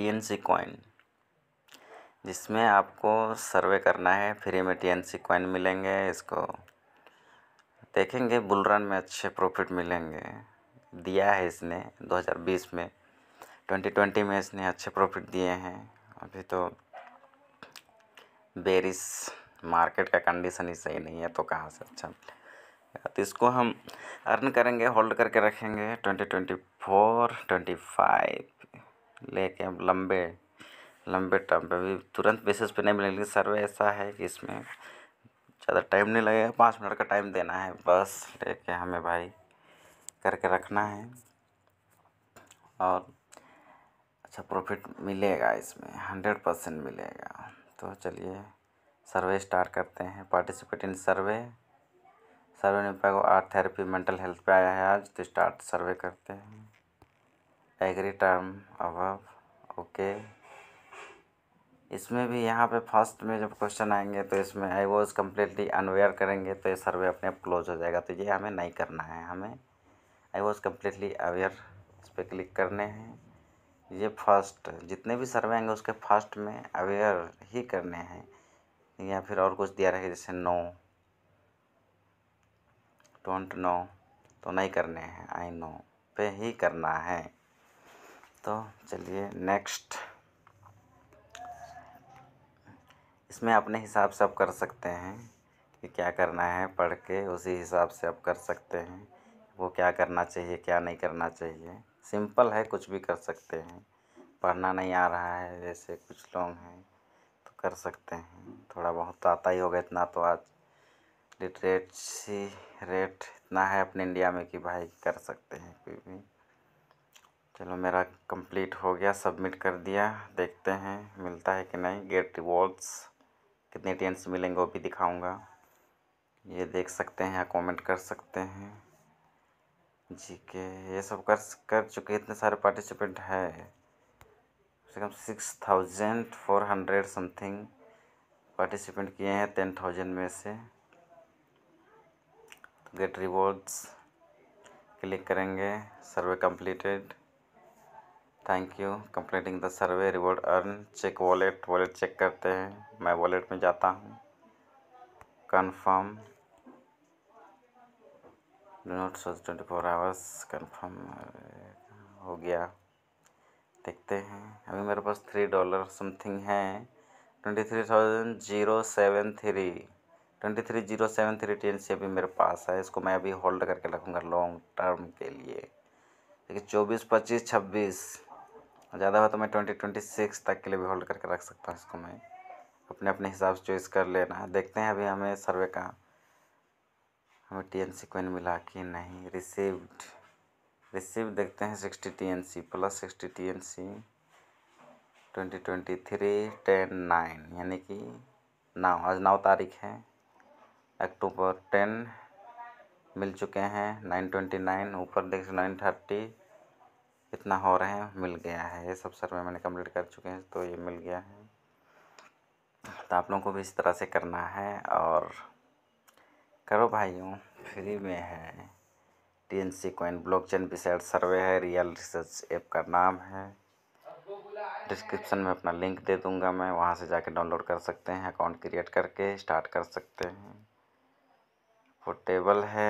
T N सी coin जिसमें आपको सर्वे करना है फ्री में टी एन सी कॉइन मिलेंगे इसको देखेंगे बुल रन में अच्छे प्रॉफिट मिलेंगे दिया है इसने 2020 में 2020 में इसने अच्छे प्रॉफिट दिए हैं अभी तो बेरिस मार्केट का कंडीशन ही सही नहीं है तो कहाँ से अच्छा मिलेगा तो इसको हम अर्न करेंगे होल्ड करके रखेंगे twenty twenty four twenty five लेके हम लंबे लंबे टर्म पे भी तुरंत बेसिस पे नहीं मिलेंगे लेकिन सर्वे ऐसा है कि इसमें ज़्यादा टाइम नहीं लगेगा पाँच मिनट का टाइम देना है बस लेके हमें भाई करके रखना है और अच्छा प्रॉफिट मिलेगा इसमें हंड्रेड परसेंट मिलेगा तो चलिए सर्वे स्टार्ट करते हैं पार्टिसिपेट इन सर्वे सर्वे निपा को आर्ट थेरेपी मेंटल हेल्थ पे आया है आज तो स्टार्ट सर्वे करते हैं एग्री टर्म अभव ओके इसमें भी यहाँ पे फर्स्ट में जब क्वेश्चन आएंगे तो इसमें आई वॉज कम्प्लीटली अनवेयर करेंगे तो ये सर्वे अपने आप क्लोज हो जाएगा तो ये हमें नहीं करना है हमें आई वॉज कम्प्लीटली अवेयर इस पर क्लिक करने हैं ये फर्स्ट जितने भी सर्वे आएंगे उसके फर्स्ट में अवेयर ही करने हैं या फिर और कुछ दिया रहेगा जैसे नो डोंट नो तो नहीं करने हैं आई नो पे ही करना है तो चलिए नेक्स्ट इसमें अपने हिसाब से आप कर सकते हैं कि क्या करना है पढ़ के उसी हिसाब से आप कर सकते हैं वो क्या करना चाहिए क्या नहीं करना चाहिए सिंपल है कुछ भी कर सकते हैं पढ़ना नहीं आ रहा है जैसे कुछ लोग हैं तो कर सकते हैं थोड़ा बहुत तो आता ही होगा इतना तो आज लिटरेसी रेट इतना है अपने इंडिया में कि भाई कर सकते हैं कोई भी चलो मेरा कंप्लीट हो गया सबमिट कर दिया देखते हैं मिलता है कि नहीं गेट रिवॉर्ड्स कितने टेंस मिलेंगे वो भी दिखाऊंगा ये देख सकते हैं या कमेंट कर सकते हैं जी के ये सब कर कर चुके इतने सारे पार्टिसिपेंट है कम से कम six thousand four hundred something participant किए हैं टेन थाउजेंड में से गेट रिवॉर्ड्स क्लिक करेंगे survey completed thank you completing the survey reward earn check wallet wallet check करते हैं मैं वॉलेट में जाता हूँ confirm note twenty four hours confirm हो गया देखते हैं अभी मेरे पास थ्री डॉलर समथिंग है twenty three thousand zero seven three twenty three zero seven three T N C अभी मेरे पास है इसको मैं अभी होल्ड करके रखूँगा लॉन्ग टर्म के लिए देखिए चौबीस पच्चीस छब्बीस ज़्यादा हुआ तो मैं ट्वेंटी ट्वेंटी सिक्स तक के लिए भी होल्ड करके रख सकता हूँ इसको मैं अपने अपने हिसाब से चॉइस कर लेना देखते हैं अभी हमें सर्वे का हमें टी एन सी मिला कि नहीं रिसीव्ड रिसीव देखते हैं sixty T N C plus sixty T N C twenty twenty three ten nine यानी कि नौ आज नौ तारीख है अक्टूबर टेन मिल चुके हैं नाइन ट्वेंटी नाइन ऊपर देख नाइन थर्टी इतना हो रहे हैं मिल गया है ये सब सर्वे मैंने कंप्लीट कर चुके हैं तो ये मिल गया है तो आप लोगों को भी इस तरह से करना है और करो भाइयों फ्री में है T N C coin blockchain research survey है रियल रिसर्च ऐप का नाम है डिस्क्रिप्शन में अपना लिंक दे दूंगा मैं वहाँ से जाके डाउनलोड कर सकते हैं अकाउंट क्रिएट करके स्टार्ट कर सकते हैं टेबल है